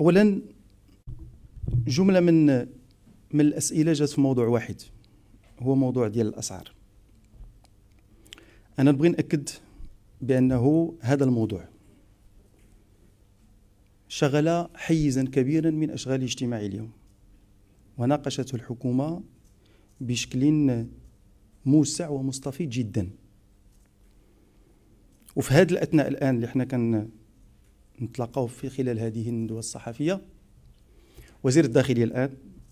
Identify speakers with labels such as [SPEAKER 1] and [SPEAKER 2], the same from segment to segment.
[SPEAKER 1] اولا جمله من من الاسئله جات في موضوع واحد هو موضوع ديال الاسعار انا نبغي ناكد بانه هذا الموضوع شغل حيزا كبيرا من اشغال اجتماع اليوم وناقشته الحكومه بشكل موسع ومستفيض جدا وفي هذه الاثناء الان اللي حنا كن نتلاقاو في خلال هذه الندوة الصحفية وزير الداخلية الآن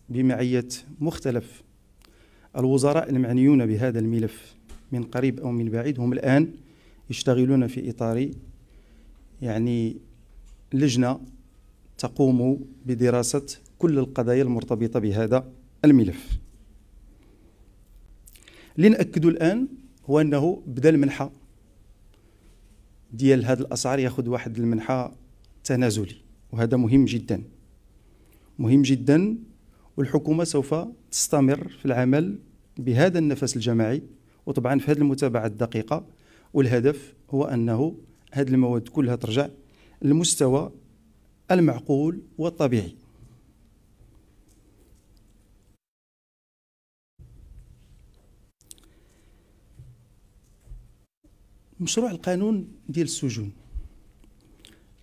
[SPEAKER 1] بمعية مختلف الوزراء المعنيون بهذا الملف من قريب أو من بعيد هم الآن يشتغلون في إطار يعني لجنة تقوم بدراسة كل القضايا المرتبطة بهذا الملف لنأكد الآن هو أنه بدا المنحة ديال هذه الاسعار ياخذ واحد المنحى تنازلي وهذا مهم جدا مهم جدا والحكومه سوف تستمر في العمل بهذا النفس الجماعي وطبعا في هذه المتابعه الدقيقه والهدف هو انه هذه المواد كلها ترجع للمستوى المعقول والطبيعي مشروع القانون ديال السجون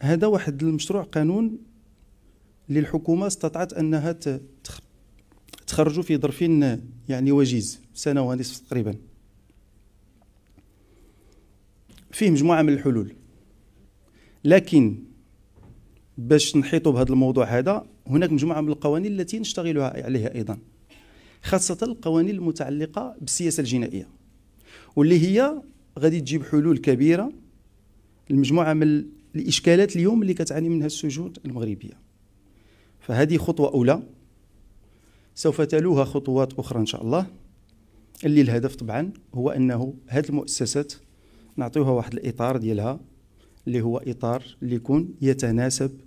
[SPEAKER 1] هذا واحد المشروع قانون اللي الحكومه استطاعت انها تخرجوا في ظرف يعني وجيز سنه ونصف تقريبا فيه مجموعه من الحلول لكن باش نحيطوا بهذا الموضوع هذا هناك مجموعه من القوانين التي نشتغل عليها ايضا خاصه القوانين المتعلقه بالسياسه الجنائيه واللي هي غادي تجيب حلول كبيره لمجموعه من الاشكالات اليوم اللي كتعاني منها السجون المغربيه فهذه خطوه اولى سوف تلوها خطوات اخرى ان شاء الله اللي الهدف طبعا هو انه هذه المؤسسات نعطيوها واحد الاطار ديالها اللي هو اطار اللي يكون يتناسب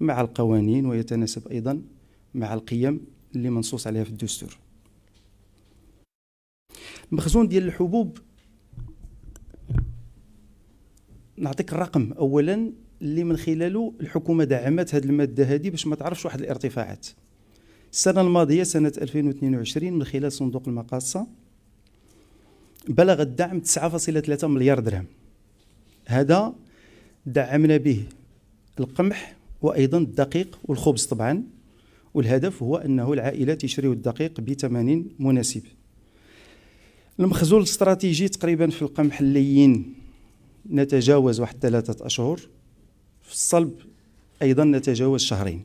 [SPEAKER 1] مع القوانين ويتناسب ايضا مع القيم اللي منصوص عليها في الدستور المخزون ديال الحبوب نعطيك الرقم اولا اللي من خلاله الحكومه دعمت هذه الماده هذه باش ما تعرفش واحد الارتفاعات السنه الماضيه سنه 2022 من خلال صندوق المقاصه بلغ الدعم 9.3 مليار درهم هذا دعمنا به القمح وايضا الدقيق والخبز طبعا والهدف هو انه العائلات يشريوا الدقيق بثمن مناسب المخزون الاستراتيجي تقريبا في القمح اللين نتجاوز واحد ثلاثة أشهر في الصلب أيضا نتجاوز شهرين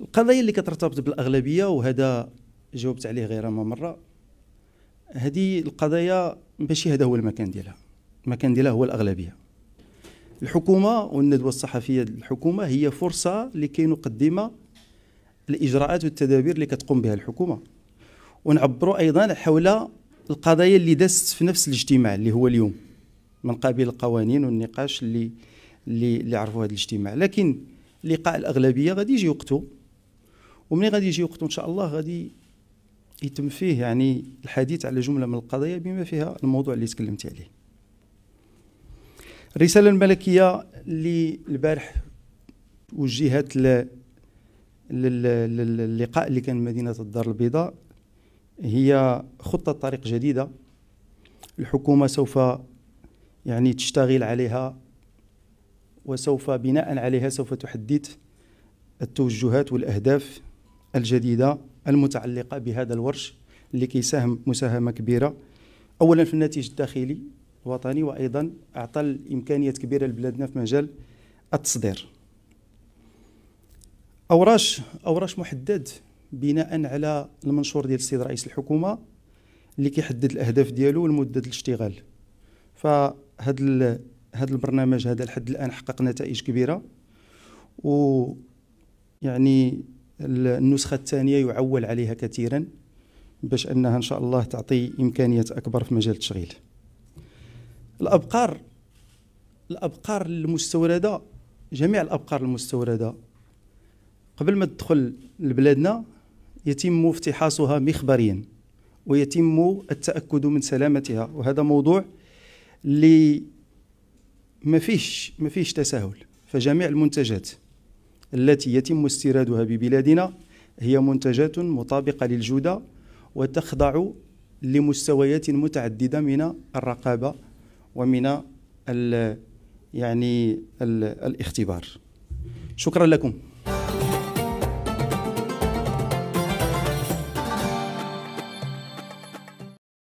[SPEAKER 1] القضايا اللي كترتبط بالأغلبية وهذا جاوبت عليه غير ما مرة هذه القضايا ماشي هذا هو المكان ديالها المكان ديالها هو الأغلبية الحكومة والندوة الصحفية للحكومة هي فرصة لكي نقدم الإجراءات والتدابير اللي كتقوم بها الحكومة ونعبروا ايضا حول القضايا اللي دازت في نفس الاجتماع اللي هو اليوم من قبيل القوانين والنقاش اللي اللي اللي عرفوا هذا الاجتماع لكن لقاء الاغلبيه غادي يجي وقته ومن غادي يجي وقته ان شاء الله غادي يتم فيه يعني الحديث على جمله من القضايا بما فيها الموضوع اللي تكلمت عليه الرساله الملكيه اللي البارح وجهت للقاء اللي كان مدينه الدار البيضاء هي خطة طريق جديدة الحكومة سوف يعني تشتغل عليها وسوف بناء عليها سوف تحدد التوجهات والأهداف الجديدة المتعلقة بهذا الورش اللي كيساهم مساهمة كبيرة أولا في الناتج الداخلي الوطني وأيضا أعطى الإمكانيات كبيرة لبلادنا في مجال التصدير أوراش أوراش محدد بناء على المنشور ديال السيد رئيس الحكومه اللي كيحدد الاهداف ديالو والمده الاشتغال فهاد هاد البرنامج هذا لحد الان حقق نتائج كبيره و يعني النسخه الثانيه يعول عليها كثيرا باش انها ان شاء الله تعطي امكانيات اكبر في مجال التشغيل الابقار الابقار المستورده جميع الابقار المستورده قبل ما تدخل لبلادنا يتم افتحاصها مخبريا ويتم التاكد من سلامتها وهذا موضوع اللي ما فيش ما فيش تساهل فجميع المنتجات التي يتم استيرادها ببلادنا هي منتجات مطابقه للجوده وتخضع لمستويات متعدده من الرقابه ومن ال يعني الـ الاختبار شكرا لكم